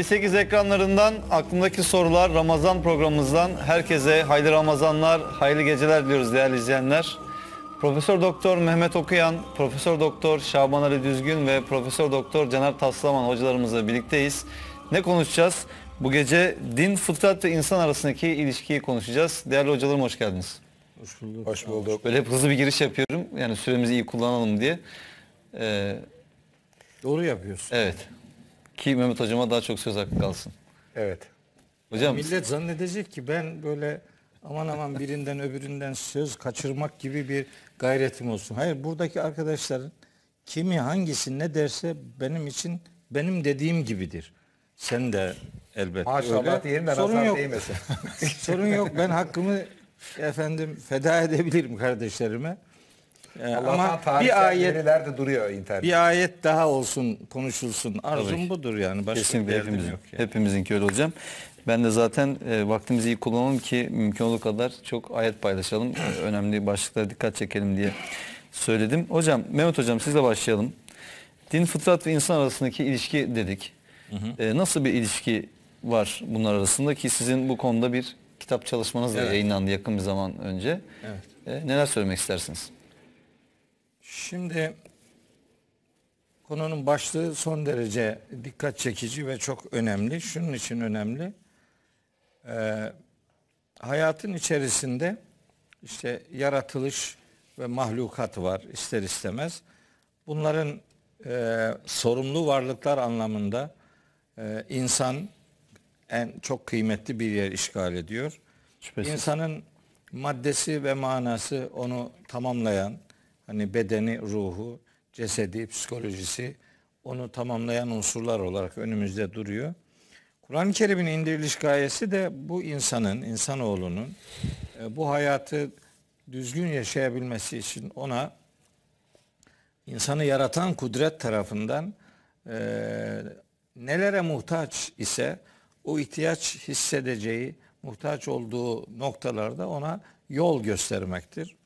TV8 ekranlarından aklımdaki sorular Ramazan programımızdan herkese hayırlı Ramazanlar, hayırlı geceler diliyoruz değerli izleyenler. Profesör Doktor Mehmet Okuyan, Profesör Doktor Şaban Ali Düzgün ve Profesör Doktor Caner Taslaman hocalarımızla birlikteyiz. Ne konuşacağız? Bu gece din, fıtrat ve insan arasındaki ilişkiyi konuşacağız. Değerli hocalarım hoş geldiniz. Hoş bulduk. Hoş bulduk. Böyle hep hızlı bir giriş yapıyorum. Yani süremizi iyi kullanalım diye. Ee, Doğru yapıyorsun. Evet. Ki Mehmet Hocama daha çok söz hakkı kalsın. Evet. Hocam millet zannedecek ki ben böyle aman aman birinden öbüründen söz kaçırmak gibi bir gayretim olsun. Hayır buradaki arkadaşların kimi hangisi ne derse benim için benim dediğim gibidir. Sen de elbette Maşallah öyle. diyelim de Sorun yok. değmesin. Sorun yok ben hakkımı efendim feda edebilirim kardeşlerime. Ee, ama bir ayet de duruyor internet. Bir ayet daha olsun konuşulsun. Arzum Tabii. budur yani. Başka Kesinlikle bir hepimizin, yok yani. hepimizinki öyle olacağım. Ben de zaten e, vaktimizi iyi kullanalım ki mümkün olduğu kadar çok ayet paylaşalım. Önemli başlıklara dikkat çekelim diye söyledim. Hocam, Mehmet Hocam sizle başlayalım. Din, fıtrat ve insan arasındaki ilişki dedik. Hı hı. E, nasıl bir ilişki var bunlar arasında ki sizin bu konuda bir kitap çalışmanız da evet. yayınlandı yakın bir zaman önce. Evet. E, neler söylemek istersiniz? Şimdi konunun başlığı son derece dikkat çekici ve çok önemli. Şunun için önemli. Ee, hayatın içerisinde işte yaratılış ve mahlukat var ister istemez. Bunların e, sorumlu varlıklar anlamında e, insan en çok kıymetli bir yer işgal ediyor. Şüphesiz. İnsanın maddesi ve manası onu tamamlayan, hani bedeni, ruhu, cesedi, psikolojisi onu tamamlayan unsurlar olarak önümüzde duruyor. Kur'an-ı Kerim'in indiriliş gayesi de bu insanın, insanoğlunun e, bu hayatı düzgün yaşayabilmesi için ona insanı yaratan kudret tarafından e, nelere muhtaç ise o ihtiyaç hissedeceği, muhtaç olduğu noktalarda ona yol göstermektir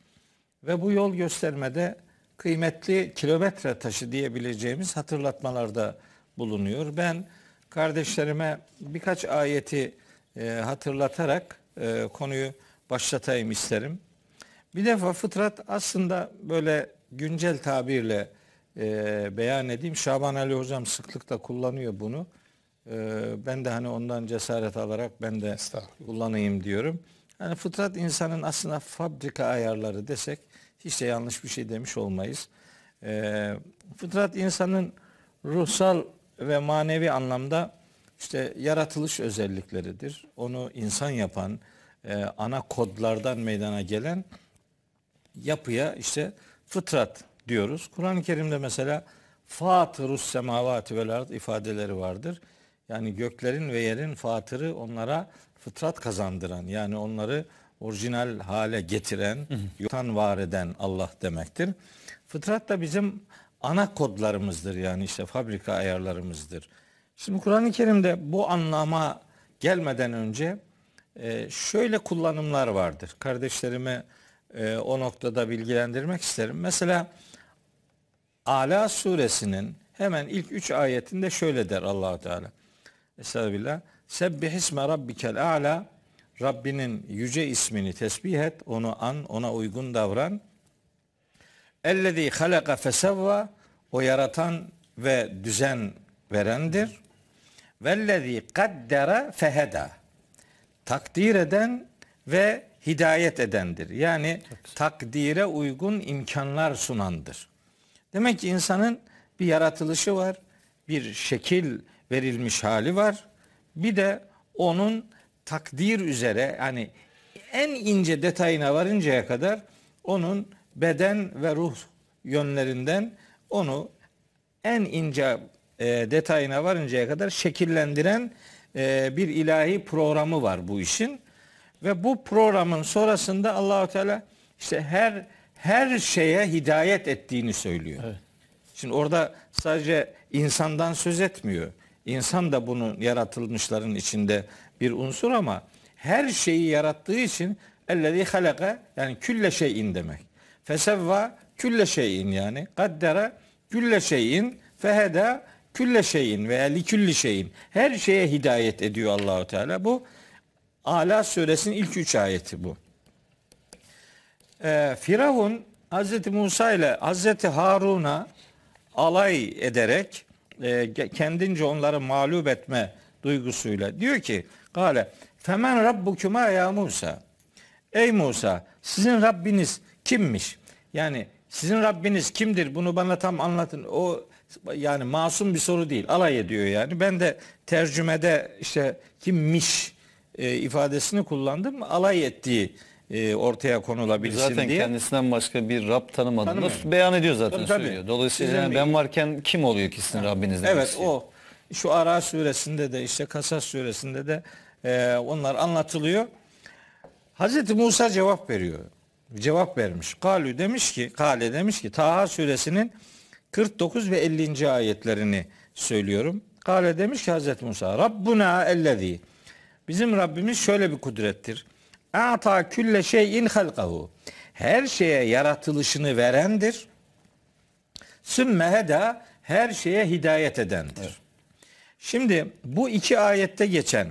ve bu yol göstermede kıymetli kilometre taşı diyebileceğimiz hatırlatmalarda bulunuyor. Ben kardeşlerime birkaç ayeti e, hatırlatarak e, konuyu başlatayım isterim. Bir defa fıtrat aslında böyle güncel tabirle e, beyan edeyim. Şaban Ali hocam sıklıkla kullanıyor bunu. E, ben de hani ondan cesaret alarak ben de kullanayım diyorum. Yani fıtrat insanın aslında fabrika ayarları desek hiç de yanlış bir şey demiş olmayız. E, fıtrat insanın ruhsal ve manevi anlamda işte yaratılış özellikleridir. Onu insan yapan, e, ana kodlardan meydana gelen yapıya işte fıtrat diyoruz. Kur'an-ı Kerim'de mesela Fatırus semavati vel ard ifadeleri vardır. Yani göklerin ve yerin fatırı onlara fıtrat kazandıran yani onları orijinal hale getiren, yutan var eden Allah demektir. Fıtrat da bizim ana kodlarımızdır yani işte fabrika ayarlarımızdır. Şimdi Kur'an-ı Kerim'de bu anlama gelmeden önce e, şöyle kullanımlar vardır. Kardeşlerimi e, o noktada bilgilendirmek isterim. Mesela Ala suresinin hemen ilk üç ayetinde şöyle der allah Teala. Estağfirullah. Sebbih isme rabbikel a'la Rabbinin yüce ismini tesbih et, onu an, ona uygun davran. Ellezî halaka fesevva o yaratan ve düzen verendir. Vellezî kaddera feheda takdir eden ve hidayet edendir. Yani takdire uygun imkanlar sunandır. Demek ki insanın bir yaratılışı var, bir şekil verilmiş hali var. Bir de onun takdir üzere yani en ince detayına varıncaya kadar onun beden ve ruh yönlerinden onu en ince e, detayına varıncaya kadar şekillendiren e, bir ilahi programı var bu işin ve bu programın sonrasında Allahu Teala işte her her şeye hidayet ettiğini söylüyor. Evet. Şimdi orada sadece insandan söz etmiyor. İnsan da bunun yaratılmışların içinde bir unsur ama her şeyi yarattığı için ellezî halaka yani külle şeyin demek. Fesevva külle şeyin yani kaddara külle şeyin feheda külle şeyin veya likülli şeyin her şeye hidayet ediyor Allahu Teala. Bu Ala suresinin ilk üç ayeti bu. Ee, Firavun Hazreti Musa ile Hazreti Harun'a alay ederek e, kendince onları mağlup etme duygusuyla. Diyor ki Kale Femen Rabbukuma ya Musa. Ey Musa sizin Rabbiniz kimmiş? Yani sizin Rabbiniz kimdir? Bunu bana tam anlatın. O yani masum bir soru değil. Alay ediyor yani. Ben de tercümede işte kimmiş e, ifadesini kullandım. Alay ettiği e, ortaya konulabilsin zaten diye. Zaten kendisinden başka bir Rab tanımadığını beyan ediyor zaten tabii, söylüyor. Dolayısıyla Sizin ben varken kim oluyor ki sizin yani. Rabbiniz? Evet istiyor. o. Şu Ara suresinde de işte Kasas suresinde de e, onlar anlatılıyor. Hazreti Musa cevap veriyor. Cevap vermiş. Kalü demiş ki, Kale demiş ki Taha suresinin 49 ve 50. ayetlerini söylüyorum. Kale demiş ki Hazreti Musa Rabbuna ellezî Bizim Rabbimiz şöyle bir kudrettir. Ata külle şeyin halkahu. Her şeye yaratılışını verendir. Sümme heda her şeye hidayet edendir. Evet. Şimdi bu iki ayette geçen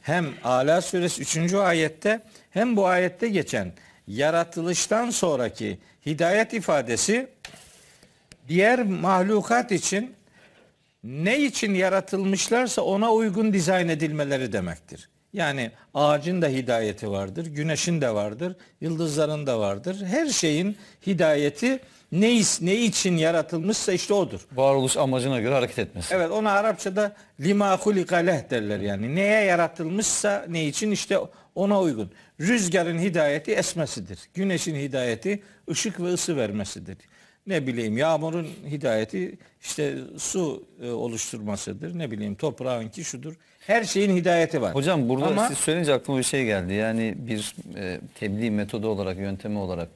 hem Ala suresi 3. ayette hem bu ayette geçen yaratılıştan sonraki hidayet ifadesi diğer mahlukat için ne için yaratılmışlarsa ona uygun dizayn edilmeleri demektir. Yani ağacın da hidayeti vardır, güneşin de vardır, yıldızların da vardır. Her şeyin hidayeti ne, ne için yaratılmışsa işte odur. Varoluş amacına göre hareket etmesi. Evet ona Arapçada lima hulikaleh derler yani. Neye yaratılmışsa ne için işte ona uygun. Rüzgarın hidayeti esmesidir. Güneşin hidayeti ışık ve ısı vermesidir. Ne bileyim yağmurun hidayeti işte su e, oluşturmasıdır. Ne bileyim toprağınki şudur. Her şeyin hidayeti var. Hocam burada Ama, siz söyleyince aklıma bir şey geldi. Yani bir e, tebliğ metodu olarak, yöntemi olarak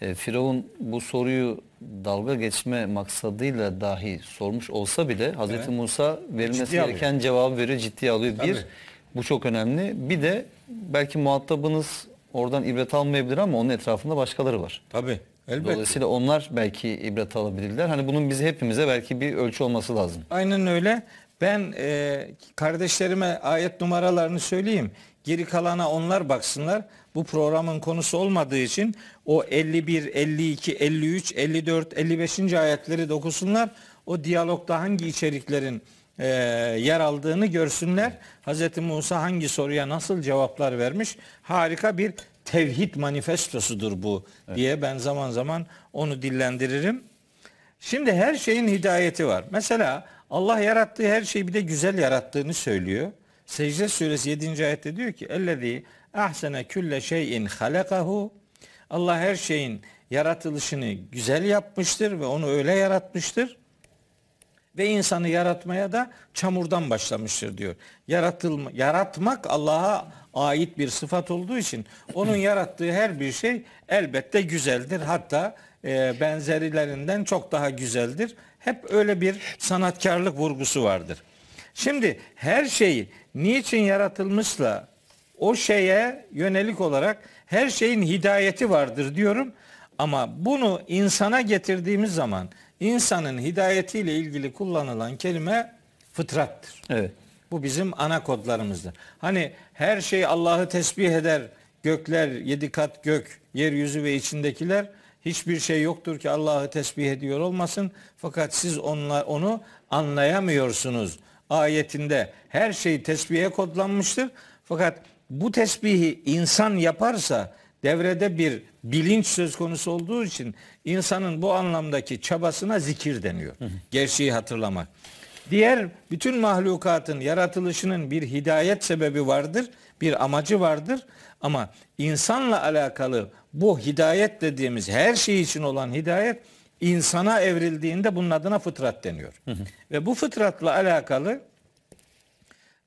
e, Firavun bu soruyu dalga geçme maksadıyla dahi sormuş olsa bile Hazreti evet. Musa verilmesi ciddi gereken alıyor. cevabı veriyor, ciddiye alıyor. Tabii. Bir, bu çok önemli. Bir de belki muhatabınız oradan ibret almayabilir ama onun etrafında başkaları var. Tabii. Elbette. Dolayısıyla onlar belki ibret alabilirler. Hani bunun bizi hepimize belki bir ölçü olması lazım. Aynen öyle. Ben e, kardeşlerime ayet numaralarını söyleyeyim. Geri kalana onlar baksınlar. Bu programın konusu olmadığı için o 51, 52, 53, 54, 55. ayetleri dokusunlar. O diyalogda hangi içeriklerin e, yer aldığını görsünler. Hz. Musa hangi soruya nasıl cevaplar vermiş? Harika bir tevhid manifestosudur bu evet. diye ben zaman zaman onu dillendiririm. Şimdi her şeyin hidayeti var. Mesela Allah yarattığı her şeyi bir de güzel yarattığını söylüyor. Secde suresi 7. ayette diyor ki Ellezî ahsene külle şeyin halakahu Allah her şeyin yaratılışını güzel yapmıştır ve onu öyle yaratmıştır. Ve insanı yaratmaya da çamurdan başlamıştır diyor. Yaratılma, yaratmak Allah'a ait bir sıfat olduğu için onun yarattığı her bir şey elbette güzeldir. Hatta ee, benzerilerinden çok daha güzeldir. Hep öyle bir sanatkarlık vurgusu vardır. Şimdi her şeyi niçin yaratılmışla o şeye yönelik olarak her şeyin hidayeti vardır diyorum. Ama bunu insana getirdiğimiz zaman insanın hidayetiyle ilgili kullanılan kelime fıtrattır. Evet. Bu bizim ana kodlarımızdır. Hani her şey Allah'ı tesbih eder. Gökler, yedi kat gök, yeryüzü ve içindekiler Hiçbir şey yoktur ki Allah'ı tesbih ediyor olmasın. Fakat siz onla, onu anlayamıyorsunuz. Ayetinde her şey tesbihe kodlanmıştır. Fakat bu tesbihi insan yaparsa devrede bir bilinç söz konusu olduğu için insanın bu anlamdaki çabasına zikir deniyor. Gerçeği hatırlamak. Diğer bütün mahlukatın yaratılışının bir hidayet sebebi vardır bir amacı vardır. Ama insanla alakalı bu hidayet dediğimiz her şey için olan hidayet insana evrildiğinde bunun adına fıtrat deniyor. Hı hı. Ve bu fıtratla alakalı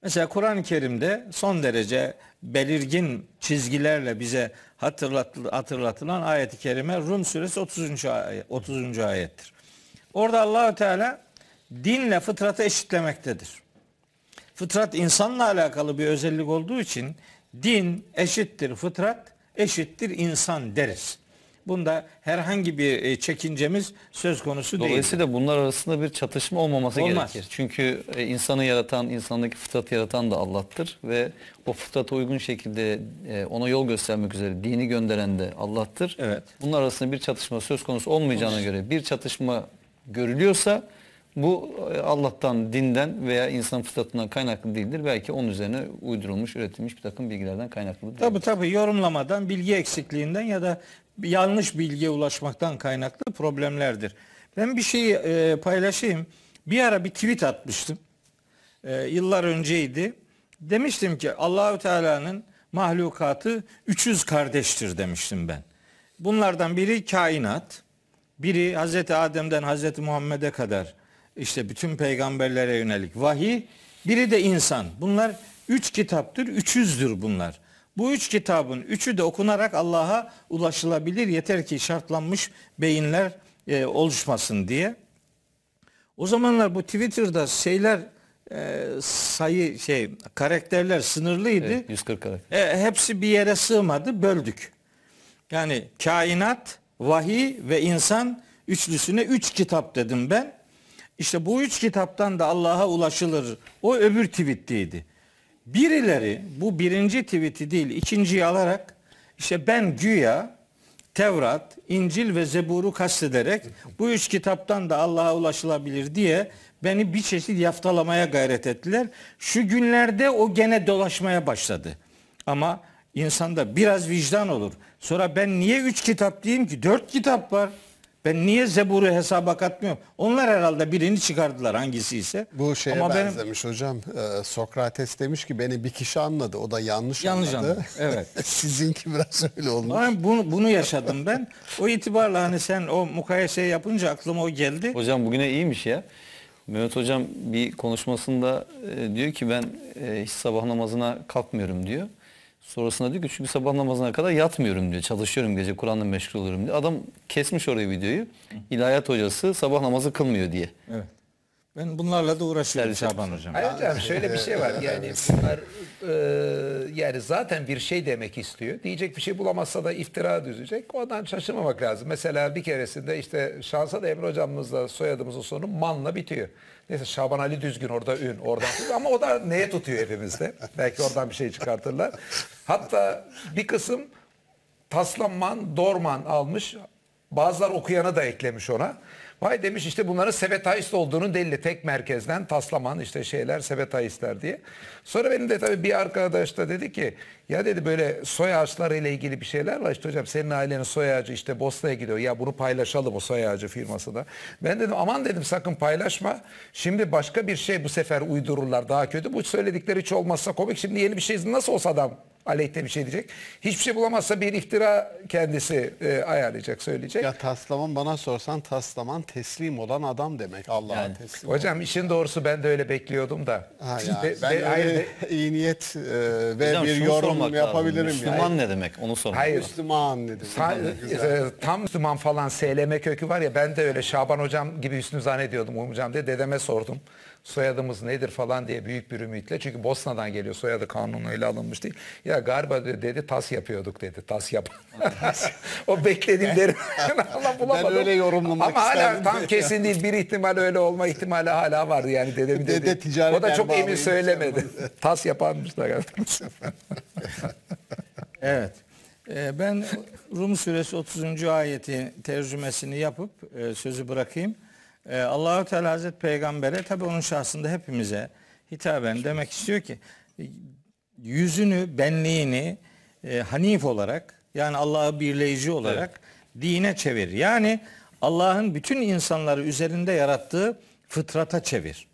mesela Kur'an-ı Kerim'de son derece belirgin çizgilerle bize hatırlat, hatırlatılan ayet-i kerime Rum suresi 30. Ay, 30. ayettir. Orada Allahü Teala dinle fıtratı eşitlemektedir fıtrat insanla alakalı bir özellik olduğu için din eşittir fıtrat, eşittir insan deriz. Bunda herhangi bir e, çekincemiz söz konusu değil. Dolayısıyla bunlar arasında bir çatışma olmaması Olmaz. gerekir. Çünkü e, insanı yaratan, insandaki fıtratı yaratan da Allah'tır ve o fıtrata uygun şekilde e, ona yol göstermek üzere dini gönderen de Allah'tır. Evet. Bunlar arasında bir çatışma söz konusu olmayacağına Olsun. göre bir çatışma görülüyorsa bu e, Allah'tan, dinden veya insan fıtratından kaynaklı değildir. Belki onun üzerine uydurulmuş, üretilmiş bir takım bilgilerden kaynaklı kaynaklıdır. Tabii tabii yorumlamadan, bilgi eksikliğinden ya da yanlış bilgiye ulaşmaktan kaynaklı problemlerdir. Ben bir şeyi e, paylaşayım. Bir ara bir tweet atmıştım. E, yıllar önceydi. Demiştim ki Allahü Teala'nın mahlukatı 300 kardeştir demiştim ben. Bunlardan biri kainat, biri Hazreti Adem'den Hazreti Muhammed'e kadar işte bütün peygamberlere yönelik vahiy, biri de insan. Bunlar üç kitaptır, üç yüzdür bunlar. Bu üç kitabın üçü de okunarak Allah'a ulaşılabilir yeter ki şartlanmış beyinler e, oluşmasın diye. O zamanlar bu Twitter'da şeyler e, sayı şey karakterler sınırlıydı. Evet, 140 karakter. E, hepsi bir yere sığmadı, böldük. Yani kainat, vahiy ve insan üçlüsüne üç kitap dedim ben. İşte bu üç kitaptan da Allah'a ulaşılır. O öbür tweet'teydi. Birileri bu birinci tweet'i değil ikinciyi alarak işte ben güya Tevrat, İncil ve Zebur'u kastederek bu üç kitaptan da Allah'a ulaşılabilir diye beni bir çeşit yaftalamaya gayret ettiler. Şu günlerde o gene dolaşmaya başladı. Ama insanda biraz vicdan olur. Sonra ben niye üç kitap diyeyim ki? Dört kitap var. Ben niye Zebur'u hesaba katmıyorum? Onlar herhalde birini çıkardılar hangisi ise. Bu şeye Ama benzemiş benim... hocam. E, Sokrates demiş ki beni bir kişi anladı. O da yanlış, yanlış anladı. anladı. Evet. Sizinki biraz öyle olmuş. Ben bunu, bunu yaşadım ben. O itibarla hani sen o mukayese yapınca aklıma o geldi. Hocam bugüne iyiymiş ya. Mehmet Hocam bir konuşmasında e, diyor ki ben e, hiç sabah namazına kalkmıyorum diyor. Sonrasında diyor ki çünkü sabah namazına kadar yatmıyorum diyor. Çalışıyorum gece Kur'an'la meşgul olurum diyor. Adam kesmiş orayı videoyu. İlahiyat hocası sabah namazı kılmıyor diye. Evet. Ben bunlarla da uğraşıyorum Servis Şaban hocam. Hayır hocam şöyle bir şey var yani bunlar e, yani zaten bir şey demek istiyor. Diyecek bir şey bulamazsa da iftira düzecek. Ondan şaşırmamak lazım. Mesela bir keresinde işte şansa da Emre hocamızla soyadımızın sonu manla bitiyor. Neyse Şaban Ali Düzgün orada ün. Oradan ama o da neye tutuyor hepimizde. Belki oradan bir şey çıkartırlar. Hatta bir kısım Taslanman, Dorman almış. Bazılar okuyana da eklemiş ona. Vay demiş işte bunların sebetaist olduğunu delili tek merkezden taslaman işte şeyler sebetaistler diye. Sonra benim de tabii bir arkadaş da dedi ki ya dedi böyle soy ağaçları ile ilgili bir şeyler var işte hocam senin ailenin soy ağacı işte Bosna'ya gidiyor ya bunu paylaşalım o soy ağacı firması da. Ben dedim aman dedim sakın paylaşma şimdi başka bir şey bu sefer uydururlar daha kötü bu söyledikleri hiç olmazsa komik şimdi yeni bir şey nasıl olsa adam aleyhte bir şey diyecek. Hiçbir şey bulamazsa bir iftira kendisi e, ayarlayacak, söyleyecek. Ya taslaman bana sorsan taslaman teslim olan adam demek Allah'a yani. teslim. Hocam olan. işin doğrusu ben de öyle bekliyordum da. Ha ya, de, ben öyle de, iyi niyet e, ve Hocam, bir yorum yapabilirim. Lazım. Müslüman yani. ne demek onu sormak Hayır. Müslüman ne demek. Sa e, e, tam Müslüman falan SLM kökü var ya ben de öyle Şaban hocam gibi Hüsnü zannediyordum hocam diye dedeme sordum soyadımız nedir falan diye büyük bir ümitle. Çünkü Bosna'dan geliyor soyadı kanunuyla alınmış değil. Ya galiba dedi tas yapıyorduk dedi. Tas yap. o beklediğimleri Allah bulamadım. Ben öyle yorumlamak Ama hala tam kesin değil. Bir ihtimal öyle olma ihtimali hala vardı yani dedemin dedi. Dede ticaret o da çok emin söylemedi. Şey tas yapanmış da Evet. Ee, ben Rum suresi 30. ayeti tercümesini yapıp e, sözü bırakayım e, Allahu Teala Hazret Peygamber'e tabi onun şahsında hepimize hitaben demek istiyor ki yüzünü, benliğini e, hanif olarak yani Allah'ı birleyici olarak evet. dine çevir. Yani Allah'ın bütün insanları üzerinde yarattığı fıtrata çevir.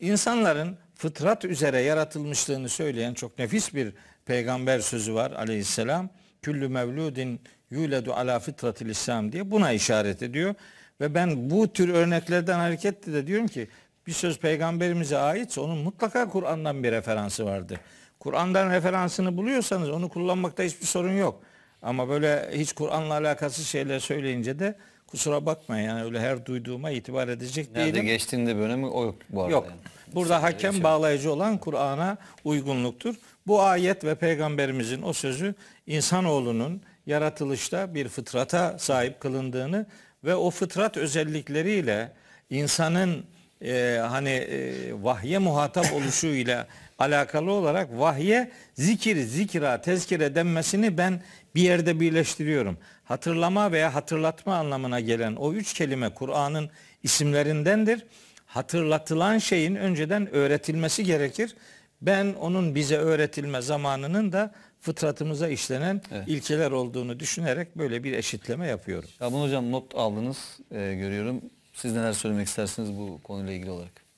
İnsanların fıtrat üzere yaratılmışlığını söyleyen çok nefis bir peygamber sözü var aleyhisselam. Küllü mevludin yuledu ala fıtratil İslam diye buna işaret ediyor. Ve ben bu tür örneklerden hareketle de diyorum ki bir söz peygamberimize aitse onun mutlaka Kur'an'dan bir referansı vardı. Kur'an'dan referansını buluyorsanız onu kullanmakta hiçbir sorun yok. Ama böyle hiç Kur'an'la alakası şeyler söyleyince de kusura bakmayın yani öyle her duyduğuma itibar edecek Nerede değilim. Nerede geçtiğinde bir önemi o yok bu arada. Yok. Yani. Burada Sen hakem şey... bağlayıcı olan Kur'an'a uygunluktur. Bu ayet ve peygamberimizin o sözü insanoğlunun yaratılışta bir fıtrata sahip kılındığını ve o fıtrat özellikleriyle insanın e, hani e, vahye muhatap oluşuyla alakalı olarak vahye zikir, zikra, tezkire denmesini ben bir yerde birleştiriyorum. Hatırlama veya hatırlatma anlamına gelen o üç kelime Kur'an'ın isimlerindendir. Hatırlatılan şeyin önceden öğretilmesi gerekir. Ben onun bize öğretilme zamanının da fıtratımıza işlenen evet. ilkeler olduğunu düşünerek böyle bir eşitleme yapıyorum. Şaban Hocam not aldınız e, görüyorum. Siz neler söylemek istersiniz bu konuyla ilgili olarak?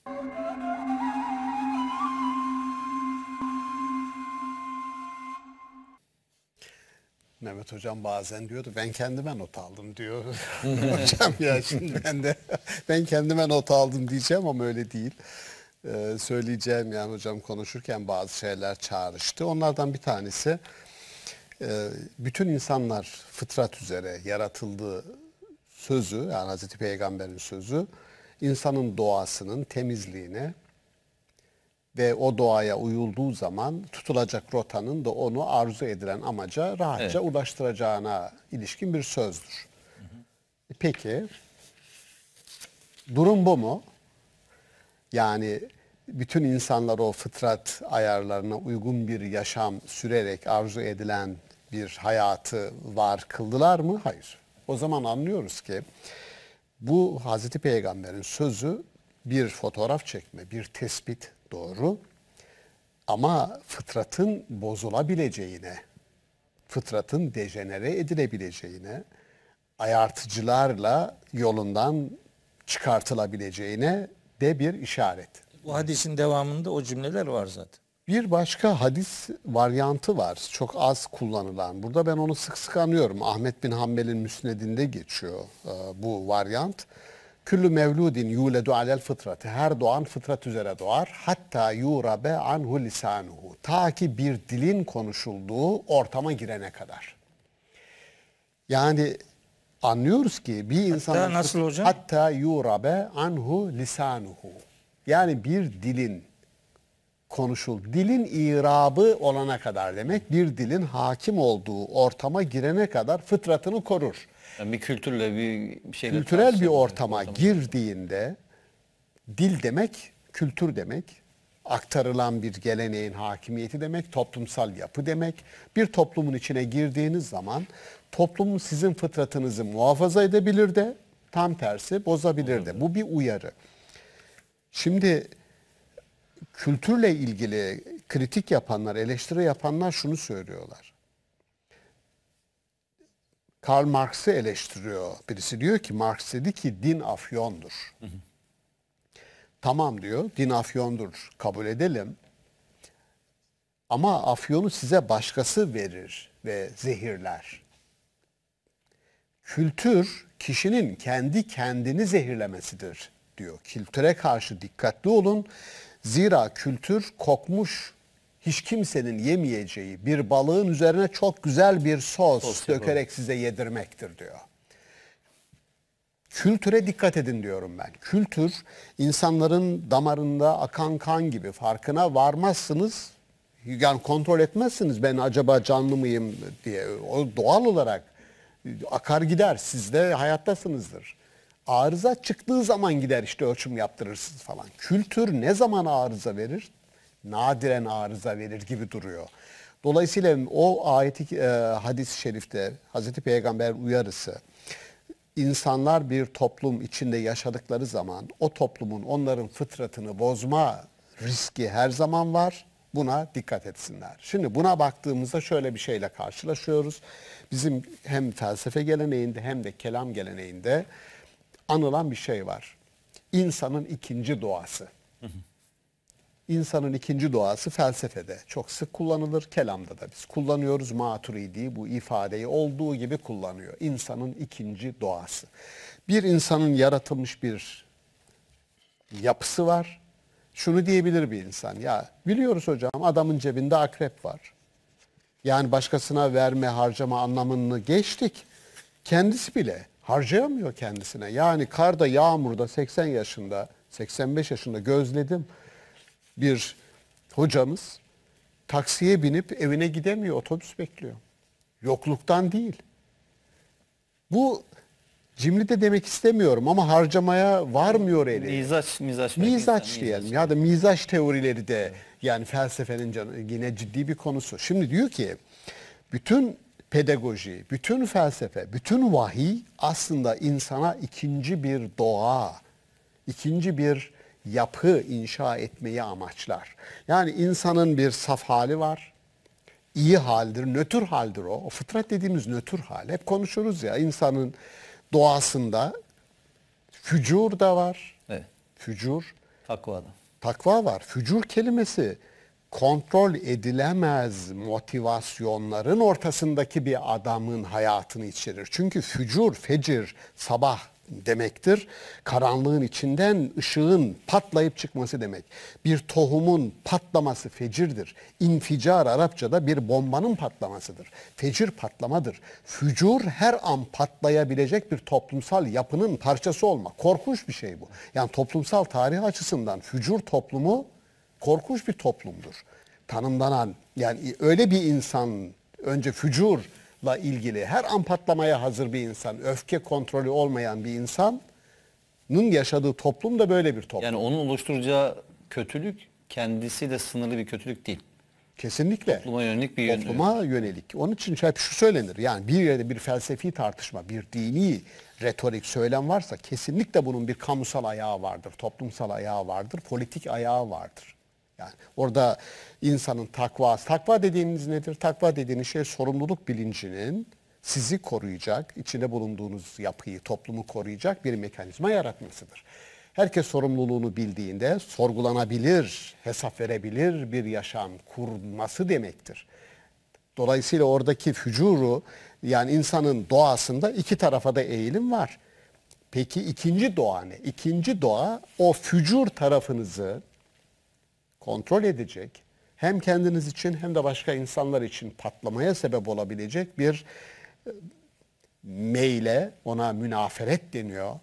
Mehmet Hocam bazen diyordu ben kendime not aldım diyor. Hocam ya şimdi ben de ben kendime not aldım diyeceğim ama öyle değil. Ee, söyleyeceğim yani hocam konuşurken bazı şeyler çağrıştı. Onlardan bir tanesi e, bütün insanlar fıtrat üzere yaratıldığı sözü yani Hazreti Peygamber'in sözü insanın doğasının temizliğine ve o doğaya uyulduğu zaman tutulacak rotanın da onu arzu edilen amaca rahatça evet. ulaştıracağına ilişkin bir sözdür. Hı hı. Peki durum bu mu? Yani bütün insanlar o fıtrat ayarlarına uygun bir yaşam sürerek arzu edilen bir hayatı var kıldılar mı? Hayır. O zaman anlıyoruz ki bu Hazreti Peygamber'in sözü bir fotoğraf çekme, bir tespit doğru. Ama fıtratın bozulabileceğine, fıtratın dejenere edilebileceğine, ayartıcılarla yolundan çıkartılabileceğine de bir işaret. Bu hadisin devamında o cümleler var zaten. Bir başka hadis varyantı var. Çok az kullanılan. Burada ben onu sık sık anıyorum. Ahmet bin Hanbel'in müsnedinde geçiyor e, bu varyant. Küllü mevludin yuledu alel fıtratı. Her doğan fıtrat üzere doğar. Hatta yurabe anhu lisanuhu. Ta ki bir dilin konuşulduğu ortama girene kadar. Yani anlıyoruz ki bir insan hatta nasıl hocam? Hatta yurabe anhu lisanuhu. Yani bir dilin konuşul. Dilin irabı olana kadar demek bir dilin hakim olduğu ortama girene kadar fıtratını korur. Yani bir kültürle bir şeyle kültürel bir ortama, ortama girdiğinde dil demek kültür demek, aktarılan bir geleneğin hakimiyeti demek, toplumsal yapı demek. Bir toplumun içine girdiğiniz zaman toplum sizin fıtratınızı muhafaza edebilir de tam tersi bozabilir de. Bu bir uyarı. Şimdi kültürle ilgili kritik yapanlar, eleştiri yapanlar şunu söylüyorlar. Karl Marx'ı eleştiriyor. Birisi diyor ki Marx dedi ki din afyondur. Hı hı. Tamam diyor din afyondur kabul edelim. Ama afyonu size başkası verir ve zehirler. Kültür kişinin kendi kendini zehirlemesidir diyor. Kültüre karşı dikkatli olun. Zira kültür kokmuş hiç kimsenin yemeyeceği bir balığın üzerine çok güzel bir sos, sos dökerek size yedirmektir diyor. Kültüre dikkat edin diyorum ben. Kültür insanların damarında akan kan gibi farkına varmazsınız. Yani kontrol etmezsiniz ben acaba canlı mıyım diye. O doğal olarak akar gider. Siz de hayattasınızdır. Arıza çıktığı zaman gider işte ölçüm yaptırırsınız falan. Kültür ne zaman arıza verir? Nadiren arıza verir gibi duruyor. Dolayısıyla o ayeti e, hadis-i şerifte Hazreti Peygamber uyarısı insanlar bir toplum içinde yaşadıkları zaman o toplumun onların fıtratını bozma riski her zaman var. Buna dikkat etsinler. Şimdi buna baktığımızda şöyle bir şeyle karşılaşıyoruz. Bizim hem felsefe geleneğinde hem de kelam geleneğinde anılan bir şey var. İnsanın ikinci doğası. Hı hı. İnsanın ikinci doğası felsefede çok sık kullanılır. Kelamda da biz kullanıyoruz. Maturidi bu ifadeyi olduğu gibi kullanıyor. İnsanın ikinci doğası. Bir insanın yaratılmış bir yapısı var. Şunu diyebilir bir insan. Ya biliyoruz hocam adamın cebinde akrep var. Yani başkasına verme, harcama anlamını geçtik. Kendisi bile harcayamıyor kendisine. Yani karda, yağmurda 80 yaşında, 85 yaşında gözledim bir hocamız taksiye binip evine gidemiyor, otobüs bekliyor. Yokluktan değil. Bu cimri de demek istemiyorum ama harcamaya varmıyor eli. Mizaç, mizaç. Mizaç diyelim mizaç. ya da mizaç teorileri de yani felsefenin canı, yine ciddi bir konusu. Şimdi diyor ki bütün pedagoji, bütün felsefe, bütün vahiy aslında insana ikinci bir doğa, ikinci bir yapı inşa etmeyi amaçlar. Yani insanın bir saf hali var. İyi haldir, nötr haldir o. O fıtrat dediğimiz nötr hal. Hep konuşuruz ya insanın doğasında fücur da var. Evet. Fücur. Takva da. Takva var. Fücur kelimesi kontrol edilemez motivasyonların ortasındaki bir adamın hayatını içerir. Çünkü fücur, fecir, sabah, demektir. Karanlığın içinden ışığın patlayıp çıkması demek. Bir tohumun patlaması fecirdir. İnficar Arapçada bir bombanın patlamasıdır. Fecir patlamadır. Fücur her an patlayabilecek bir toplumsal yapının parçası olma. Korkunç bir şey bu. Yani toplumsal tarih açısından fücur toplumu korkunç bir toplumdur. Tanımlanan yani öyle bir insan önce fücur la ilgili her an patlamaya hazır bir insan, öfke kontrolü olmayan bir insanın yaşadığı toplum da böyle bir toplum. Yani onun oluşturacağı kötülük kendisi de sınırlı bir kötülük değil. Kesinlikle. Topluma yönelik bir yön. Topluma yönelik. Onun için hep şu söylenir. Yani bir yerde bir felsefi tartışma, bir dini retorik söylem varsa kesinlikle bunun bir kamusal ayağı vardır, toplumsal ayağı vardır, politik ayağı vardır. Yani orada insanın takvası, takva dediğimiz nedir? Takva dediğiniz şey sorumluluk bilincinin sizi koruyacak, içinde bulunduğunuz yapıyı, toplumu koruyacak bir mekanizma yaratmasıdır. Herkes sorumluluğunu bildiğinde sorgulanabilir, hesap verebilir bir yaşam kurması demektir. Dolayısıyla oradaki fücuru yani insanın doğasında iki tarafa da eğilim var. Peki ikinci doğa ne? İkinci doğa o fücur tarafınızı kontrol edecek, hem kendiniz için hem de başka insanlar için patlamaya sebep olabilecek bir e, meyle, ona münaferet deniyor.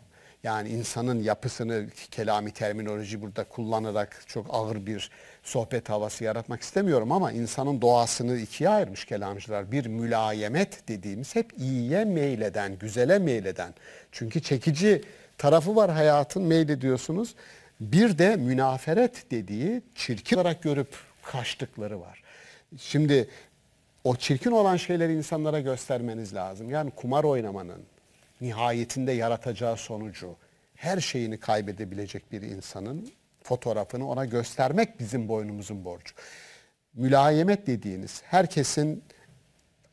Yani insanın yapısını kelami terminoloji burada kullanarak çok ağır bir sohbet havası yaratmak istemiyorum ama insanın doğasını ikiye ayırmış kelamcılar. Bir mülayemet dediğimiz hep iyiye meyleden, güzele meyleden. Çünkü çekici tarafı var hayatın meyle diyorsunuz bir de münaferet dediği çirkin olarak görüp kaçtıkları var. Şimdi o çirkin olan şeyleri insanlara göstermeniz lazım. Yani kumar oynamanın nihayetinde yaratacağı sonucu her şeyini kaybedebilecek bir insanın fotoğrafını ona göstermek bizim boynumuzun borcu. Mülayemet dediğiniz herkesin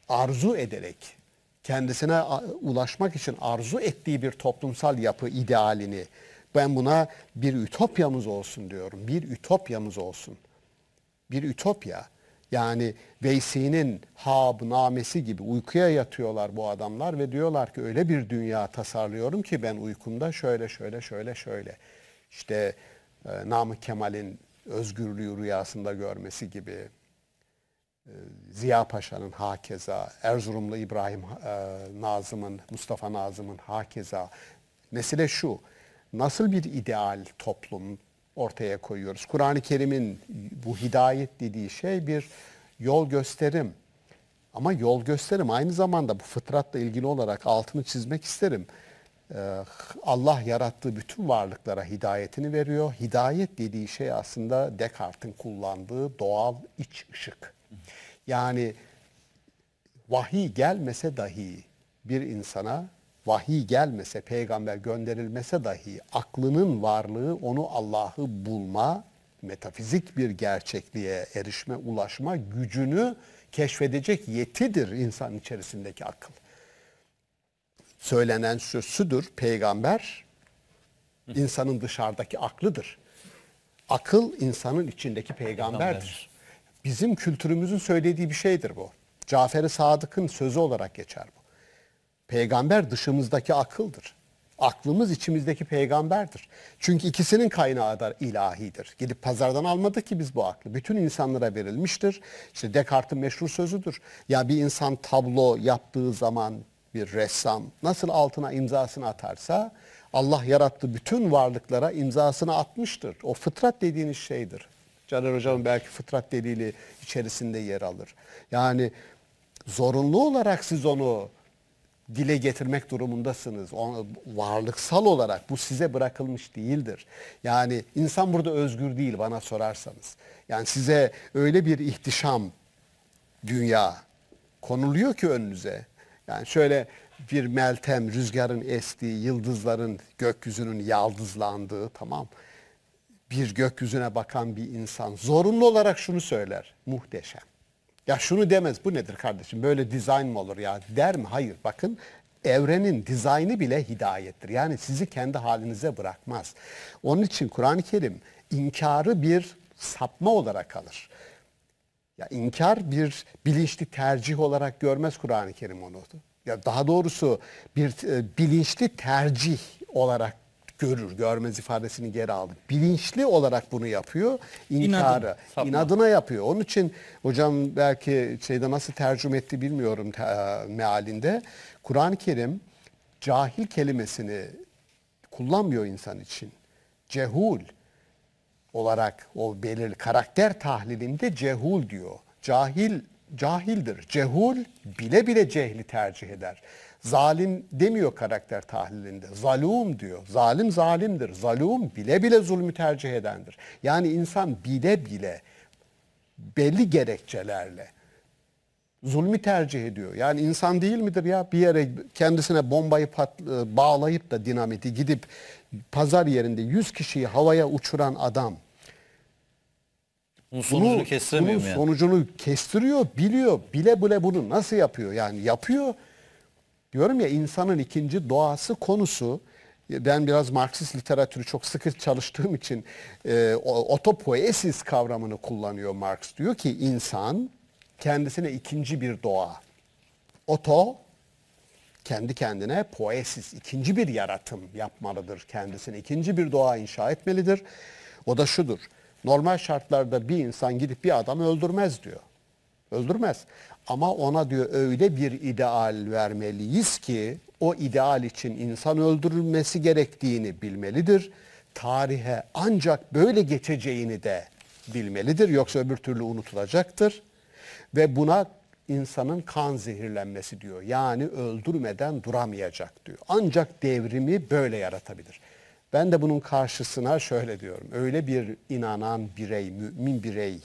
arzu ederek kendisine ulaşmak için arzu ettiği bir toplumsal yapı idealini ben buna bir ütopyamız olsun diyorum. Bir ütopyamız olsun. Bir ütopya. Yani Veysi'nin habnamesi gibi uykuya yatıyorlar bu adamlar ve diyorlar ki öyle bir dünya tasarlıyorum ki ben uykumda şöyle şöyle şöyle şöyle. İşte e, Namık Kemal'in özgürlüğü rüyasında görmesi gibi. E, Ziya Paşa'nın hakeza, Erzurumlu İbrahim e, Nazım'ın, Mustafa Nazım'ın hakeza. Mesele şu, nasıl bir ideal toplum ortaya koyuyoruz? Kur'an-ı Kerim'in bu hidayet dediği şey bir yol gösterim. Ama yol gösterim aynı zamanda bu fıtratla ilgili olarak altını çizmek isterim. Ee, Allah yarattığı bütün varlıklara hidayetini veriyor. Hidayet dediği şey aslında Descartes'in kullandığı doğal iç ışık. Yani vahiy gelmese dahi bir insana vahiy gelmese, peygamber gönderilmese dahi aklının varlığı onu Allah'ı bulma, metafizik bir gerçekliğe erişme, ulaşma gücünü keşfedecek yetidir insan içerisindeki akıl. Söylenen sözsüdür peygamber, insanın dışarıdaki aklıdır. Akıl insanın içindeki peygamberdir. Bizim kültürümüzün söylediği bir şeydir bu. Cafer-i Sadık'ın sözü olarak geçer bu. Peygamber dışımızdaki akıldır. Aklımız içimizdeki peygamberdir. Çünkü ikisinin kaynağı da ilahidir. Gidip pazardan almadık ki biz bu aklı. Bütün insanlara verilmiştir. İşte Descartes'in meşhur sözüdür. Ya bir insan tablo yaptığı zaman bir ressam nasıl altına imzasını atarsa Allah yarattı bütün varlıklara imzasını atmıştır. O fıtrat dediğiniz şeydir. Caner Hocam belki fıtrat delili içerisinde yer alır. Yani zorunlu olarak siz onu dile getirmek durumundasınız. O, varlıksal olarak bu size bırakılmış değildir. Yani insan burada özgür değil bana sorarsanız. Yani size öyle bir ihtişam dünya konuluyor ki önünüze. Yani şöyle bir meltem, rüzgarın estiği, yıldızların, gökyüzünün yaldızlandığı tamam. Bir gökyüzüne bakan bir insan zorunlu olarak şunu söyler. Muhteşem. Ya şunu demez bu nedir kardeşim böyle dizayn mı olur ya der mi? Hayır bakın evrenin dizaynı bile hidayettir. Yani sizi kendi halinize bırakmaz. Onun için Kur'an-ı Kerim inkarı bir sapma olarak alır. Ya inkar bir bilinçli tercih olarak görmez Kur'an-ı Kerim onu. Ya daha doğrusu bir e, bilinçli tercih olarak görür, görmez ifadesini geri aldı. Bilinçli olarak bunu yapıyor, inkarı, İnadın, inadına yapıyor. Onun için hocam belki şeyde nasıl tercüme etti bilmiyorum e, mealinde. Kur'an-ı Kerim cahil kelimesini kullanmıyor insan için. Cehul olarak o belirli karakter tahlilinde cehul diyor. Cahil cahildir. Cehul bile bile cehli tercih eder. Zalim demiyor karakter tahlilinde. Zalum diyor. Zalim zalimdir. Zalum bile bile zulmü tercih edendir. Yani insan bile bile belli gerekçelerle zulmü tercih ediyor. Yani insan değil midir ya bir yere kendisine bombayı pat, e, bağlayıp da dinamiti gidip pazar yerinde 100 kişiyi havaya uçuran adam bunun sonucunu bunu, kestiremiyor bunun yani. sonucunu kestiriyor, biliyor. Bile bile bunu nasıl yapıyor? Yani yapıyor. Diyorum ya insanın ikinci doğası konusu ben biraz Marksist literatürü çok sıkı çalıştığım için e, otopoesis kavramını kullanıyor Marx. Diyor ki insan kendisine ikinci bir doğa. Oto kendi kendine poesis ikinci bir yaratım yapmalıdır kendisine. ikinci bir doğa inşa etmelidir. O da şudur. Normal şartlarda bir insan gidip bir adam öldürmez diyor. Öldürmez. Ama ona diyor öyle bir ideal vermeliyiz ki o ideal için insan öldürülmesi gerektiğini bilmelidir. Tarihe ancak böyle geçeceğini de bilmelidir. Yoksa öbür türlü unutulacaktır. Ve buna insanın kan zehirlenmesi diyor. Yani öldürmeden duramayacak diyor. Ancak devrimi böyle yaratabilir. Ben de bunun karşısına şöyle diyorum. Öyle bir inanan birey, mümin birey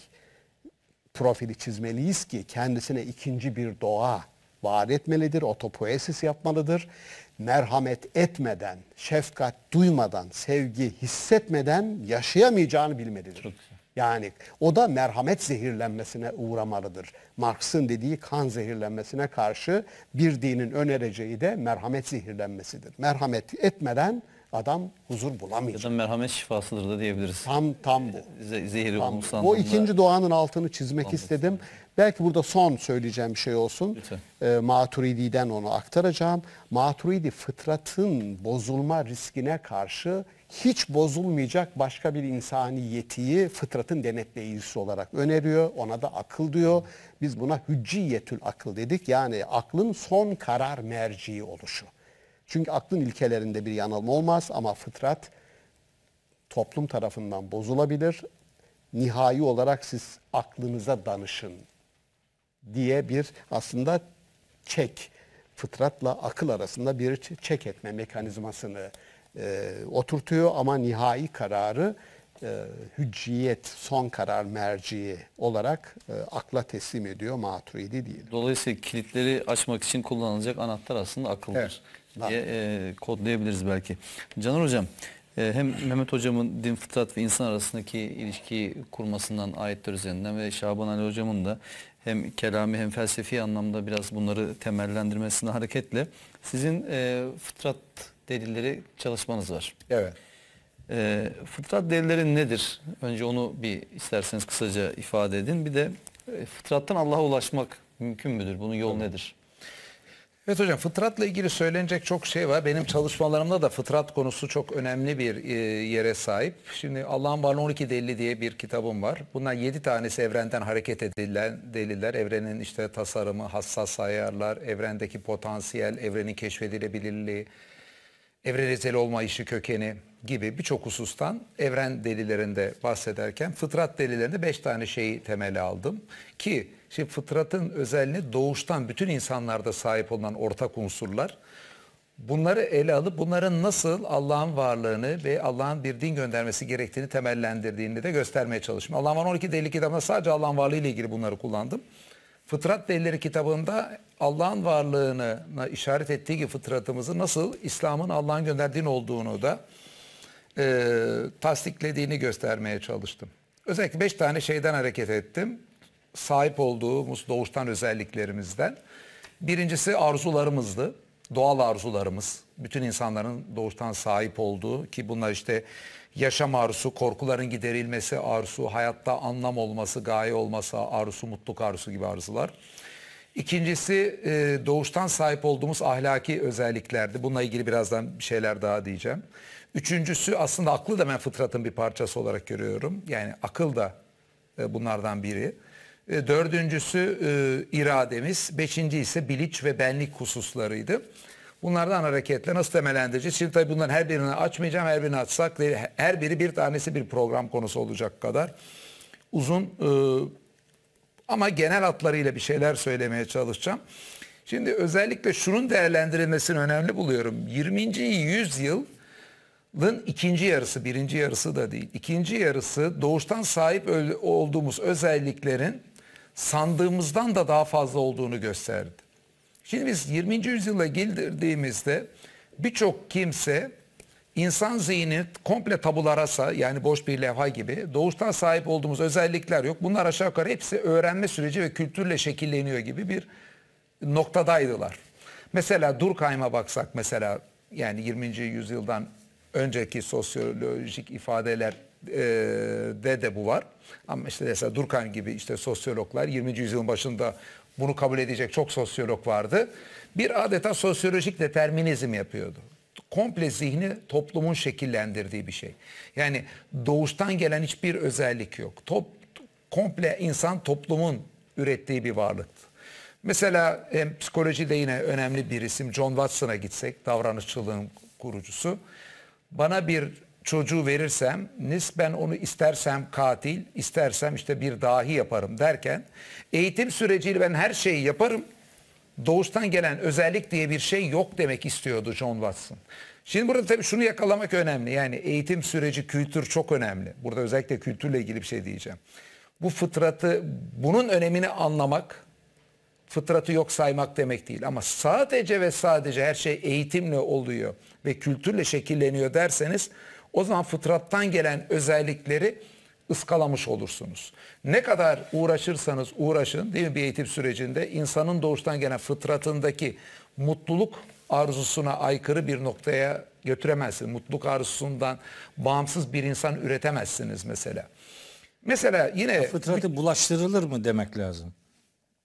profili çizmeliyiz ki kendisine ikinci bir doğa var etmelidir, otopoesis yapmalıdır. Merhamet etmeden, şefkat duymadan, sevgi hissetmeden yaşayamayacağını bilmelidir. Çok güzel. Yani o da merhamet zehirlenmesine uğramalıdır. Marx'ın dediği kan zehirlenmesine karşı bir dinin önereceği de merhamet zehirlenmesidir. Merhamet etmeden adam huzur bulamayacak. Ya da merhamet şifasıdır da diyebiliriz. Tam tam bu. Ze zehiri tam. O ikinci doğanın altını çizmek anladım. istedim. Belki burada son söyleyeceğim bir şey olsun. Lütfen. Ee, Maturidi'den onu aktaracağım. Maturidi fıtratın bozulma riskine karşı hiç bozulmayacak başka bir insani yetiyi fıtratın denetleyicisi olarak öneriyor. Ona da akıl diyor. Biz buna hücciyetül akıl dedik. Yani aklın son karar merciği oluşu. Çünkü aklın ilkelerinde bir yanılma olmaz ama fıtrat toplum tarafından bozulabilir. Nihai olarak siz aklınıza danışın diye bir aslında çek, fıtratla akıl arasında bir çek etme mekanizmasını e, oturtuyor ama nihai kararı e, hücciyet, son karar merciği olarak e, akla teslim ediyor maturidi değil. Dolayısıyla kilitleri açmak için kullanılacak anahtar aslında akıldır. Evet diye e, kodlayabiliriz belki. Caner Hocam e, hem Mehmet Hocam'ın din, fıtrat ve insan arasındaki ilişkiyi kurmasından ayetler üzerinden ve Şaban Ali Hocam'ın da hem kelami hem felsefi anlamda biraz bunları temellendirmesine hareketle sizin e, fıtrat delilleri çalışmanız var. Evet. E, fıtrat delilleri nedir? Önce onu bir isterseniz kısaca ifade edin. Bir de e, fıtrattan Allah'a ulaşmak mümkün müdür? Bunun yol Tabii. nedir? Evet hocam fıtratla ilgili söylenecek çok şey var. Benim çalışmalarımda da fıtrat konusu çok önemli bir e, yere sahip. Şimdi Allah'ın varlığı 12 delili diye bir kitabım var. Bunlar 7 tanesi evrenden hareket edilen deliller. Evrenin işte tasarımı, hassas ayarlar, evrendeki potansiyel, evrenin keşfedilebilirliği, evrenel olmayışı kökeni gibi birçok husustan evren delillerinde bahsederken fıtrat delillerinde 5 tane şeyi temele aldım. Ki Şimdi fıtratın özelliği doğuştan bütün insanlarda sahip olan ortak unsurlar. Bunları ele alıp bunların nasıl Allah'ın varlığını ve Allah'ın bir din göndermesi gerektiğini temellendirdiğini de göstermeye çalıştım. Allah'ın var 12 delili kitabında sadece Allah'ın varlığı ile ilgili bunları kullandım. Fıtrat delilleri kitabında Allah'ın varlığını işaret ettiği gibi fıtratımızı nasıl İslam'ın Allah'ın gönderdiğini olduğunu da e, tasdiklediğini göstermeye çalıştım. Özellikle beş tane şeyden hareket ettim sahip olduğumuz doğuştan özelliklerimizden. Birincisi arzularımızdı. Doğal arzularımız. Bütün insanların doğuştan sahip olduğu ki bunlar işte yaşam arzusu, korkuların giderilmesi arzusu, hayatta anlam olması, gaye olması arzusu, mutluluk arzusu gibi arzular. İkincisi e, doğuştan sahip olduğumuz ahlaki özelliklerdi. Bununla ilgili birazdan bir şeyler daha diyeceğim. Üçüncüsü aslında aklı da ben fıtratın bir parçası olarak görüyorum. Yani akıl da e, bunlardan biri. Dördüncüsü e, irademiz. Beşinci ise biliç ve benlik hususlarıydı. Bunlardan hareketle nasıl temellendireceğiz? Şimdi tabii bunların her birini açmayacağım. Her birini açsak her biri bir tanesi bir program konusu olacak kadar uzun e, ama genel hatlarıyla bir şeyler söylemeye çalışacağım. Şimdi özellikle şunun değerlendirilmesini önemli buluyorum. 20. yüzyılın ikinci yarısı, birinci yarısı da değil. İkinci yarısı doğuştan sahip olduğumuz özelliklerin sandığımızdan da daha fazla olduğunu gösterdi. Şimdi biz 20. yüzyıla geldirdiğimizde birçok kimse insan zihni komple tabularasa yani boş bir levha gibi doğuştan sahip olduğumuz özellikler yok. Bunlar aşağı yukarı hepsi öğrenme süreci ve kültürle şekilleniyor gibi bir noktadaydılar. Mesela Durkheim'a baksak mesela yani 20. yüzyıldan önceki sosyolojik ifadeler de de bu var. Ama işte mesela Durkan gibi işte sosyologlar 20. yüzyılın başında bunu kabul edecek çok sosyolog vardı. Bir adeta sosyolojik determinizm yapıyordu. Komple zihni toplumun şekillendirdiği bir şey. Yani doğuştan gelen hiçbir özellik yok. Top, komple insan toplumun ürettiği bir varlıktı. Mesela hem psikolojide yine önemli bir isim John Watson'a gitsek davranışçılığın kurucusu. Bana bir çocuğu verirsem nisben onu istersem katil, istersem işte bir dahi yaparım derken eğitim süreciyle ben her şeyi yaparım. Doğuştan gelen özellik diye bir şey yok demek istiyordu John Watson. Şimdi burada tabii şunu yakalamak önemli. Yani eğitim süreci, kültür çok önemli. Burada özellikle kültürle ilgili bir şey diyeceğim. Bu fıtratı, bunun önemini anlamak fıtratı yok saymak demek değil. Ama sadece ve sadece her şey eğitimle oluyor ve kültürle şekilleniyor derseniz o zaman fıtrattan gelen özellikleri ıskalamış olursunuz. Ne kadar uğraşırsanız uğraşın değil mi bir eğitim sürecinde insanın doğuştan gelen fıtratındaki mutluluk arzusuna aykırı bir noktaya götüremezsiniz. Mutluluk arzusundan bağımsız bir insan üretemezsiniz mesela. Mesela yine ya fıtratı bulaştırılır mı demek lazım?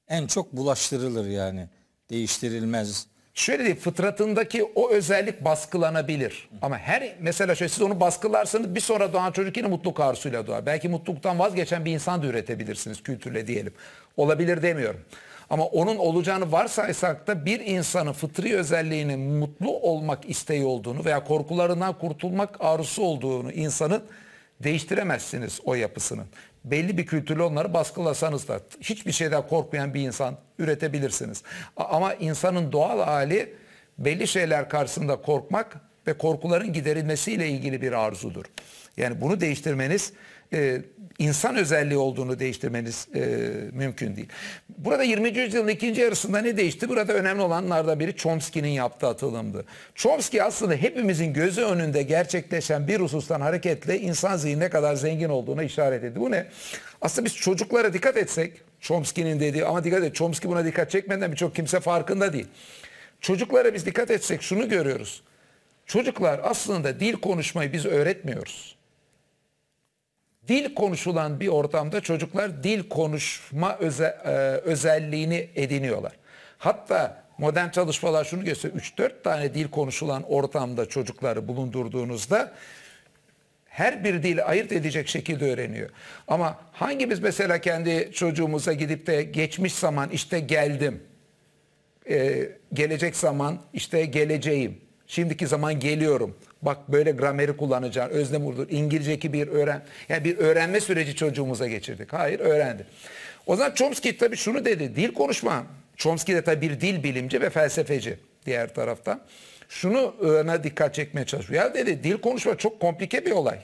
En çok bulaştırılır yani. Değiştirilmez, şöyle diyeyim fıtratındaki o özellik baskılanabilir. Ama her mesela şöyle siz onu baskılarsanız bir sonra doğan çocuk yine mutluluk arzusuyla doğar. Belki mutluluktan vazgeçen bir insan da üretebilirsiniz kültürle diyelim. Olabilir demiyorum. Ama onun olacağını varsaysak da bir insanın fıtri özelliğinin mutlu olmak isteği olduğunu veya korkularından kurtulmak arzusu olduğunu insanın değiştiremezsiniz o yapısının belli bir kültürlü onları baskılasanız da hiçbir şeyden korkmayan bir insan üretebilirsiniz. Ama insanın doğal hali belli şeyler karşısında korkmak ve korkuların giderilmesiyle ilgili bir arzudur. Yani bunu değiştirmeniz e, insan özelliği olduğunu değiştirmeniz e, mümkün değil. Burada 20. yüzyılın ikinci yarısında ne değişti? Burada önemli olanlardan biri Chomsky'nin yaptığı atılımdı. Chomsky aslında hepimizin gözü önünde gerçekleşen bir husustan hareketle insan ne kadar zengin olduğuna işaret etti. Bu ne? Aslında biz çocuklara dikkat etsek, Chomsky'nin dediği ama dikkat et Chomsky buna dikkat çekmeden birçok kimse farkında değil. Çocuklara biz dikkat etsek şunu görüyoruz. Çocuklar aslında dil konuşmayı biz öğretmiyoruz dil konuşulan bir ortamda çocuklar dil konuşma öze, e, özelliğini ediniyorlar. Hatta modern çalışmalar şunu gösteriyor. 3-4 tane dil konuşulan ortamda çocukları bulundurduğunuzda her bir dili ayırt edecek şekilde öğreniyor. Ama hangi biz mesela kendi çocuğumuza gidip de geçmiş zaman işte geldim, e, gelecek zaman işte geleceğim, şimdiki zaman geliyorum Bak böyle grameri kullanacaksın. Özne vurdur. İngilizce ki bir öğren. Yani bir öğrenme süreci çocuğumuza geçirdik. Hayır öğrendi. O zaman Chomsky tabii şunu dedi. Dil konuşma. Chomsky de tabii bir dil bilimci ve felsefeci diğer tarafta. Şunu ona e, dikkat çekmeye çalışıyor. Ya dedi dil konuşma çok komplike bir olay.